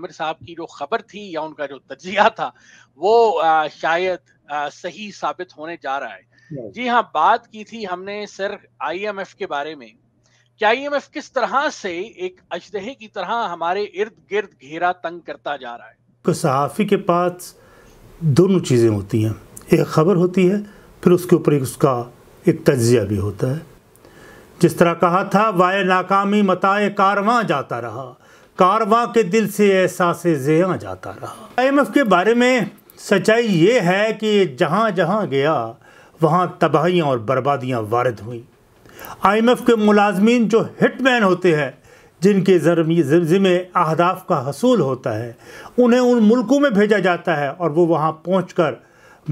आमिर साहब की जो खबर थी या उनका जो तजिया था वो शायद सही साबित होने जा रहा है जी हाँ बात की थी हमने सर आईएमएफ के बारे में कि आईएमएफ किस तरह से एक अजदहे की तरह हमारे इर्द गिर्द घेरा तंग करता जा रहा है तो सहाफ़ी के पास दोनों चीज़ें होती हैं एक खबर होती है फिर उसके ऊपर एक उसका एक तजिया भी होता है जिस तरह कहा था वाय नाकामी मताए कारवां जाता रहा कारवा के दिल से एहसास जया जाता रहा आईएमएफ के बारे में सच्चाई ये है कि जहाँ जहाँ गया वहाँ तबाहियाँ और बर्बादियाँ वारद हुई आईएमएफ के मुलाजमीन जो हिटमैन होते हैं जिनके ज़िम्मे अहदाफ का हसूल होता है उन्हें उन मुल्कों में भेजा जाता है और वो वहाँ पहुँच कर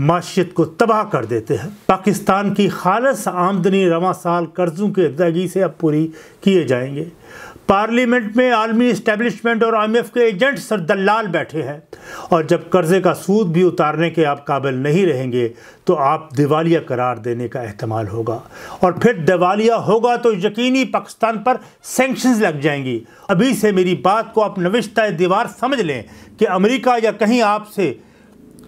माशियत को तबाह कर देते हैं पाकिस्तान की खालस आमदनी रवा साल कर्ज़ों की अदायगी से अब पूरी किए जाएंगे पार्लियामेंट में आलमी इस्टेब्लिशमेंट और आई के एजेंट सर दलाल बैठे हैं और जब कर्जे का सूद भी उतारने के आप काबिल नहीं रहेंगे तो आप दिवालिया करार देने का अहतमाल होगा और फिर दिवालिया होगा तो यकीनी पाकिस्तान पर सेंक्शंस लग जाएंगी अभी से मेरी बात को आप नविश्ता दीवार समझ लें कि अमेरिका या कहीं आपसे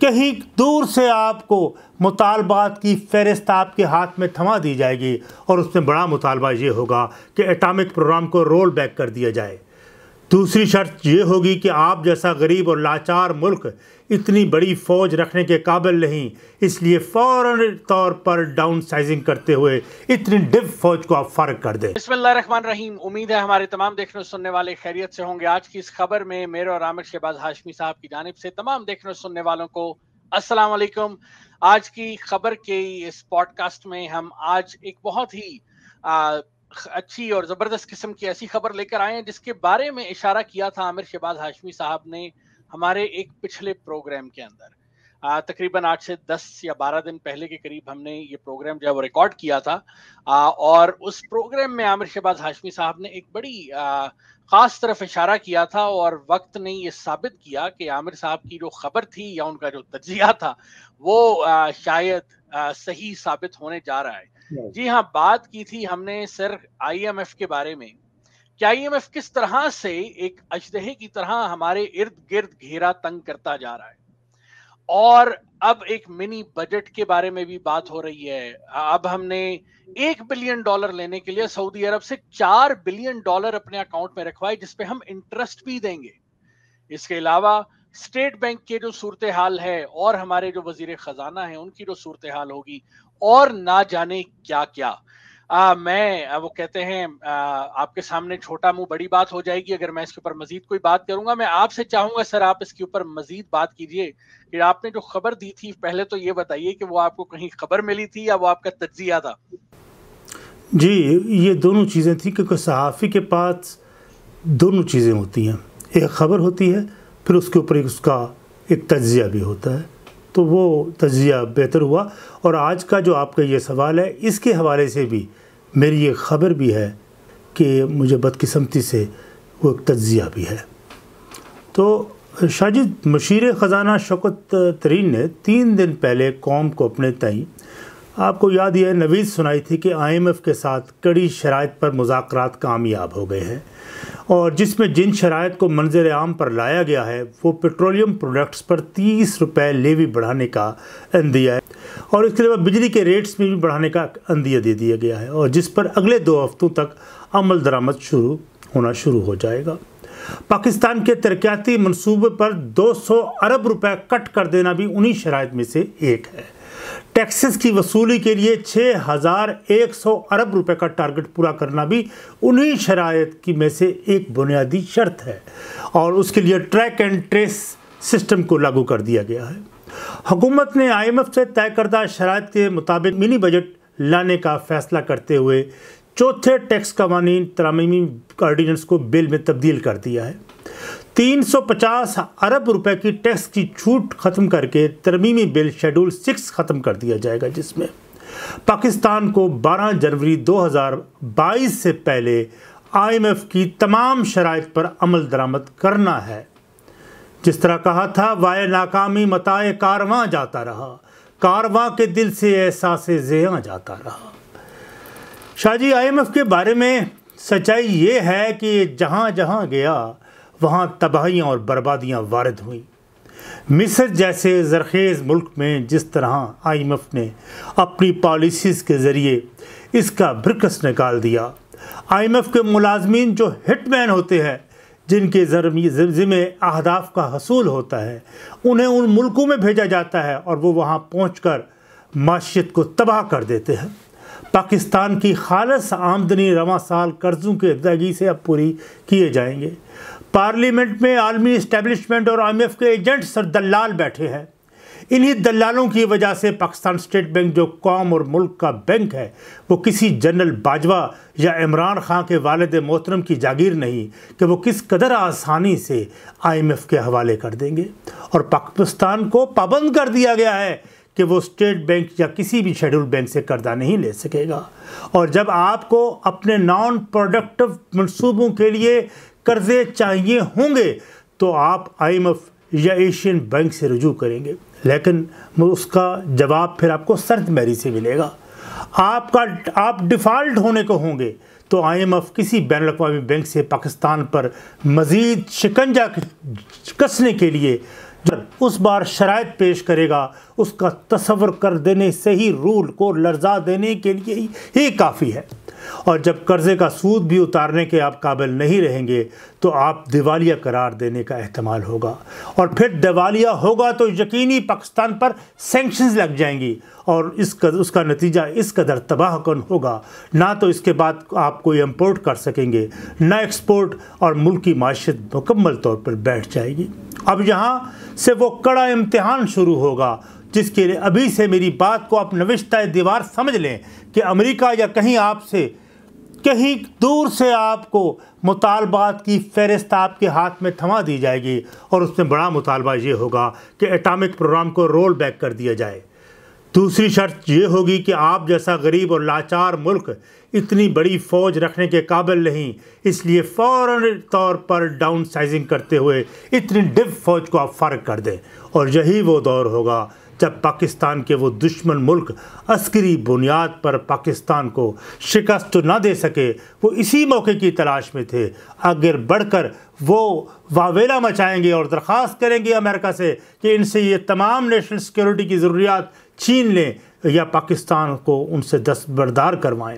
कहीं दूर से आपको मुतालबात की फहरिस्त आपके हाथ में थमा दी जाएगी और उसमें बड़ा मुतालबा ये होगा कि एटॉमिक प्रोग्राम को रोल बैक कर दिया जाए दूसरी शर्त ये होगी कि आप जैसा गरीब और लाचार मुल्क इतनी बड़ी फ़ौज रखने के काबिल नहीं इसलिए फ़ौर तौर पर डाउन साइजिंग करते हुए इतनी डिप फौज को आप फर्क कर दें बसमान रहीम उम्मीद है हमारे तमाम देखने सुनने वाले खैरियत से होंगे आज की इस खबर में मेरे और आमिर शहबाज हाशमी साहब की जानब से तमाम देखने सुनने वालों को असलम आज की खबर के इस पॉडकास्ट में हम आज एक बहुत ही अच्छी और ज़बरदस्त किस्म की ऐसी खबर लेकर आए हैं जिसके बारे में इशारा किया था आमिर शहबाज हाशमी साहब ने हमारे एक पिछले प्रोग्राम के अंदर तकरीबन आठ से दस या बारह दिन पहले के करीब हमने ये प्रोग्राम जो है वो रिकॉर्ड किया था आ, और उस प्रोग्राम में आमिर शहबाज हाशमी साहब ने एक बड़ी आ, खास तरफ इशारा किया था और वक्त ने ये साबित किया कि आमिर साहब की जो खबर थी या उनका जो तजिया था वो आ, शायद आ, सही साबित होने जा रहा है जी हाँ बात की थी हमने सर आईएमएफ के बारे में कि आईएमएफ किस तरह से एक अजदहे की तरह हमारे इर्द गिर्द घेरा तंग करता जा रहा है और अब एक मिनी बजट के बारे में भी बात हो रही है अब हमने एक बिलियन डॉलर लेने के लिए सऊदी अरब से चार बिलियन डॉलर अपने अकाउंट में रखवाए जिसपे हम इंटरेस्ट भी देंगे इसके अलावा स्टेट बैंक के जो सूरत हाल है और हमारे जो वजीर खजाना है उनकी जो सूरत हाल होगी और ना जाने क्या क्या आ, मैं वो कहते हैं आ, आपके सामने छोटा मुंह बड़ी बात हो जाएगी अगर मैं इसके ऊपर मजीद कोई बात करूंगा मैं आपसे चाहूंगा सर आप इसके ऊपर मजीद बात कीजिए कि आपने जो खबर दी थी पहले तो ये बताइए कि वो आपको कहीं खबर मिली थी या वो आपका तजिया था जी ये दोनों चीज़ें थी क्योंकि सहाफ़ी के पास दोनों चीज़ें होती हैं एक खबर होती है फिर उसके ऊपर उसका एक तजिया भी होता है तो वो तजिया बेहतर हुआ और आज का जो आपका ये सवाल है इसके हवाले से भी मेरी ये ख़बर भी है कि मुझे बदकिस्मती से वो एक तजिया भी है तो शाजिद मशीर ख़जाना शौकत तरीन ने तीन दिन पहले कौम को अपने तई आपको याद यह नवीद सुनाई थी कि आईएमएफ के साथ कड़ी शराइ पर मुजाकर कामयाब हो गए हैं और जिसमें जिन शराइ को मंजर आम पर लाया गया है वो पेट्रोलियम प्रोडक्ट्स पर तीस रुपए लेवी बढ़ाने का अंदिया है और इसके अलावा बिजली के रेट्स में भी बढ़ाने का अंदिया दे दिया गया है और जिस पर अगले दो हफ्तों तक अमल दरामद शुरू होना शुरू हो जाएगा पाकिस्तान के तरक्याती मनसूबे पर 200 अरब रुपए कट कर देना भी उन्हीं शराइ में से एक है टैक्सेस की वसूली के लिए 6,100 अरब रुपए का टारगेट पूरा करना भी उन्हीं शराय की में से एक बुनियादी शर्त है और उसके लिए ट्रैक एंड ट्रेस सिस्टम को लागू कर दिया गया है हुकूमत ने आईएमएफ से तय करदा शराय के मुताबिक मिनी बजट लाने का फैसला करते हुए चौथे टैक्स कवानी तरामीमी ऑर्डीनेंस को बिल में तब्दील कर दिया है 350 अरब रुपए की टैक्स की छूट ख़त्म करके तरमीमी बिल शेड्यूल सिक्स ख़त्म कर दिया जाएगा जिसमें पाकिस्तान को 12 जनवरी 2022 से पहले आईएमएफ की तमाम शराइ पर अमल दरामद करना है जिस तरह कहा था वाय नाकामी मताए कारवां जाता रहा कारवां के दिल से एहसास जेया जाता रहा शाहजी आईएमएफ के बारे में सच्चाई ये है कि जहाँ जहाँ गया वहाँ तबाहियाँ और बर्बादियाँ वारद हुई मिस्र जैसे ज़रखेज़ मुल्क में जिस तरह आईएमएफ ने अपनी पॉलिसीज़ के ज़रिए इसका ब्रिकस निकाल दिया आईएमएफ के मुलाजमीन जो हिटमैन होते हैं जिनके ज़िम्मे अहदाफ का हसूल होता है उन्हें उन मुल्कों में भेजा जाता है और वो वहाँ पहुँच कर माशियत को तबाह कर देते हैं पाकिस्तान की खालस आमदनी रवा साल कर्जों की अदायगी से अब पूरी किए जाएंगे पार्लियामेंट में आलमी इस्टेबलिशमेंट और आई के एजेंट सर दलाल बैठे हैं इन्हीं दलालों की वजह से पाकिस्तान स्टेट बैंक जो कौम और मुल्क का बैंक है वो किसी जनरल बाजवा या इमरान खां के वालद मोहतरम की जागीर नहीं कि वो किस कदर आसानी से आई एम एफ़ के हवाले कर देंगे और पाकिस्तान को पाबंद कर दिया गया है कि वो स्टेट बैंक या किसी भी शेड्यूल बैंक से कर्जा नहीं ले सकेगा और जब आपको अपने नॉन प्रोडक्टिव मनसूबों के लिए कर्जे चाहिए होंगे तो आप आईएमएफ या एशियन बैंक से रजू करेंगे लेकिन उसका जवाब फिर आपको सर्द मैरी से मिलेगा आपका आप डिफ़ॉल्ट होने को होंगे तो आईएमएफ किसी बैन अवी बैंक से पाकिस्तान पर मज़ीद शिकंजा कसने के लिए उस बार शराय पेश करेगा उसका तस्वर कर देने से ही रूल को लर्जा देने के लिए ही काफ़ी है और जब कर्ज़े का सूद भी उतारने के आप काबिल नहीं रहेंगे तो आप दिवालिया करार देने का अहतमाल होगा और फिर दिवालिया होगा तो यकीनी पाकिस्तान पर सेंक्शंस लग जाएंगी और इस कद, उसका नतीजा इस कदर तबाह कन होगा ना तो इसके बाद आप कोई इम्पोर्ट कर सकेंगे ना एक्सपोर्ट और मुल्क की माशत मुकम्मल तौर पर बैठ जाएगी अब यहाँ से वो कड़ा इम्तहान शुरू होगा जिसके लिए अभी से मेरी बात को आप नविश्ता दीवार समझ लें कि अमेरिका या कहीं आपसे कहीं दूर से आपको मुतालबात की फहरिस्त आपके हाथ में थमा दी जाएगी और उसमें बड़ा मुतालबा ये होगा कि एटामिक प्रोग्राम को रोल बैक कर दिया जाए दूसरी शर्त ये होगी कि आप जैसा गरीब और लाचार मुल्क इतनी बड़ी फ़ौज रखने के काबिल नहीं इसलिए फ़ौर तौर पर डाउन साइजिंग करते हुए इतनी डिप फौज को आप फ़र्क कर दें और यही वो दौर होगा जब पाकिस्तान के वो दुश्मन मुल्क अस्करी बुनियाद पर पाकिस्तान को शिकस्त ना दे सके वो इसी मौके की तलाश में थे आगे बढ़कर वो वावेला मचाएंगे और दरख्वास्त करेंगे अमेरिका से कि इनसे ये तमाम नेशनल सिक्योरिटी की ज़रूरियात छीन लें या पाकिस्तान को उनसे दस्तबरदार करवाएं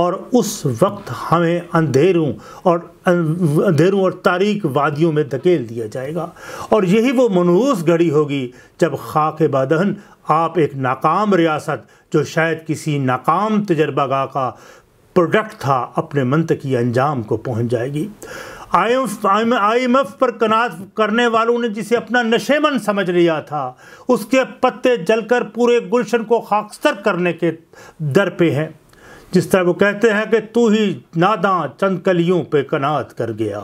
और उस वक्त हमें अंधेरों और अं-, अंधेरों और तारीख वादियों में धकेल दिया जाएगा और यही वो मनहूस घड़ी होगी जब खाक बदहन आप एक नाकाम रियासत जो शायद किसी नाकाम तजर्बागा का प्रोडक्ट था अपने मंत की अंजाम को पहुंच जाएगी आई एम एफ़ पर कनात करने वालों ने जिसे अपना नशेमन समझ लिया था उसके पत्ते जलकर पूरे गुलशन को खाकस्तर करने के दर पे हैं जिस तरह वो कहते हैं कि तू ही नादा चंद कलियों पे कनात कर गया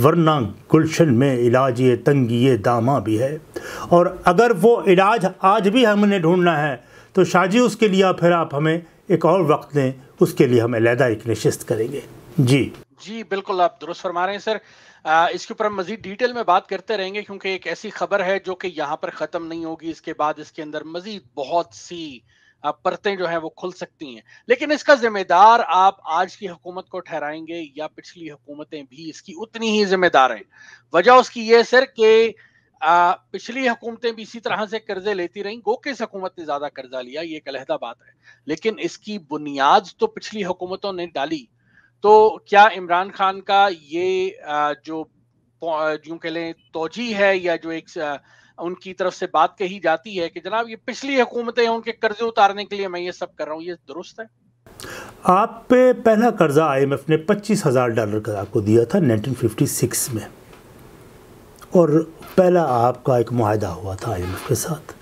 वरना गुलशन में इलाज ये तंगी ये दामा भी है और अगर वो इलाज आज भी हमने ढूंढना है तो शाजी उसके लिए फिर आप हमें एक और वक्त दें उसके लिए हम अलहदा एक नशस्त करेंगे जी जी बिल्कुल आप दुरुस्त फरमा रहे हैं सर इसके ऊपर हम मजीद डिटेल में बात करते रहेंगे क्योंकि एक ऐसी खबर है जो कि यहाँ पर ख़त्म नहीं होगी इसके बाद इसके अंदर मजीद बहुत सी परतें जो है वो खुल सकती हैं लेकिन इसका जिम्मेदार आप आज की हुकूमत को ठहराएंगे या पिछली हुकूमतें भी इसकी उतनी ही जिम्मेदार हैं वजह उसकी ये सर कि पिछली हुकूमतें भी इसी तरह से कर्जे लेती रहीं गो किस इस हुकूमत ने ज़्यादा कर्जा लिया ये एक अलहदा बात है लेकिन इसकी बुनियाद तो पिछली हुकूमतों ने डाली तो क्या इमरान खान का ये जो यूं कह लें तोजी है या जो एक उनकी तरफ से बात कही जाती है कि जनाब ये पिछली हुकूमतें उनके कर्जे उतारने के लिए मैं ये सब कर रहा हूँ ये दुरुस्त है आप पे पहला कर्जा आईएमएफ ने पच्चीस हज़ार डॉलर का आपको दिया था 1956 में और पहला आपका एक माहदा हुआ था आईएमएफ के साथ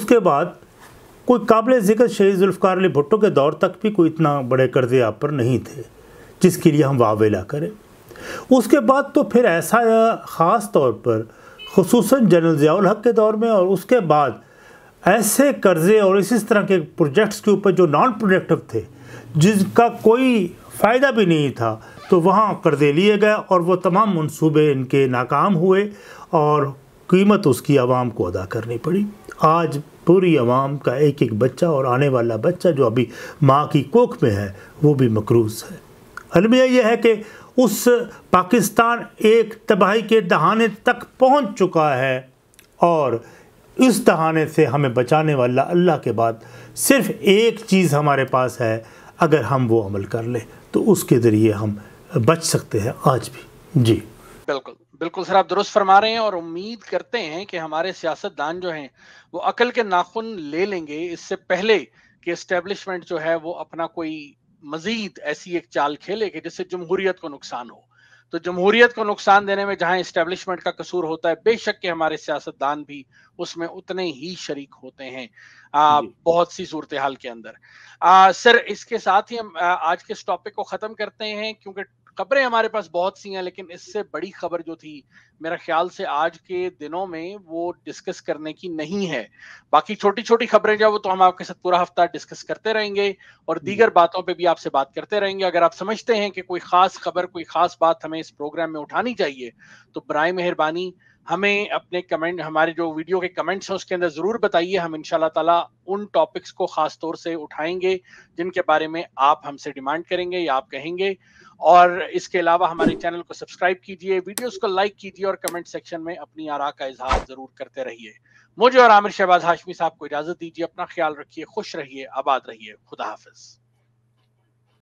उसके बाद कोई काबिल जिक्र शहीद जुल्फकार अली भुट्टो के दौर तक भी कोई इतना बड़े कर्जे आप पर नहीं थे जिसके लिए हम वावेला करें उसके बाद तो फिर ऐसा ख़ास तौर पर खसूस जनरल ज़ियाल हक के दौर में और उसके बाद ऐसे कर्ज़े और इसी तरह के प्रोजेक्ट्स के ऊपर जो नॉन प्रोडक्टिव थे जिसका कोई फ़ायदा भी नहीं था तो वहाँ कर्ज़े लिए गए और वह तमाम मनसूबे इनके नाकाम हुए और कीमत उसकी आवाम को अदा करनी पड़ी आज पूरी आवाम का एक एक बच्चा और आने वाला बच्चा जो अभी माँ की कोख में है वो भी मकरूज़ है अलमिया यह है कि उस पाकिस्तान एक तबाही के दहाने तक पहुंच चुका है और इस दहाने से हमें बचाने वाला अल्लाह के बाद सिर्फ एक चीज़ हमारे पास है अगर हम वो अमल कर लें तो उसके ज़रिए हम बच सकते हैं आज भी जी बिल्कुल बिल्कुल सर आप दुरुस्त फरमा रहे हैं और उम्मीद करते हैं कि हमारे सियासतदान जो हैं वो अकल के नाखून ले लेंगे इससे पहले कि इस्टेब्लिशमेंट जो है वो अपना कोई मजीद ऐसी एक चाल खेले कि जिससे जमहूरियत को नुकसान हो तो जमहूरियत को नुकसान देने में जहां इस्टेब्लिशमेंट का कसूर होता है बेशक के हमारे सियासतदान भी उसमें उतने ही शरीक होते हैं आ, बहुत सी सूरत हाल के अंदर आ, सर इसके साथ ही हम आज के इस टॉपिक को ख़त्म करते हैं क्योंकि खबरें हमारे पास बहुत सी हैं लेकिन इससे बड़ी खबर जो थी मेरा ख्याल से आज के दिनों में वो डिस्कस करने की नहीं है बाकी छोटी छोटी खबरें जो वो तो हम आपके साथ पूरा हफ्ता डिस्कस करते रहेंगे और दीगर बातों पर भी आपसे बात करते रहेंगे अगर आप समझते हैं कि कोई खास खबर कोई खास बात हमें इस प्रोग्राम में उठानी चाहिए तो बरए मेहरबानी हमें अपने कमेंट हमारे जो वीडियो के कमेंट्स हैं उसके अंदर ज़रूर बताइए हम इन तला उन टॉपिक्स को ख़ास तौर से उठाएंगे जिनके बारे में आप हमसे डिमांड करेंगे या आप कहेंगे और इसके अलावा हमारे चैनल को सब्सक्राइब कीजिए वीडियोस को लाइक कीजिए और कमेंट सेक्शन में अपनी आरा का इजहार ज़रूर करते रहिए मुझे और आमिर शहबाज हाशमी साहब को इजाज़त दीजिए अपना ख्याल रखिए खुश रहिए आबाद रहिए खुदा हाफिज़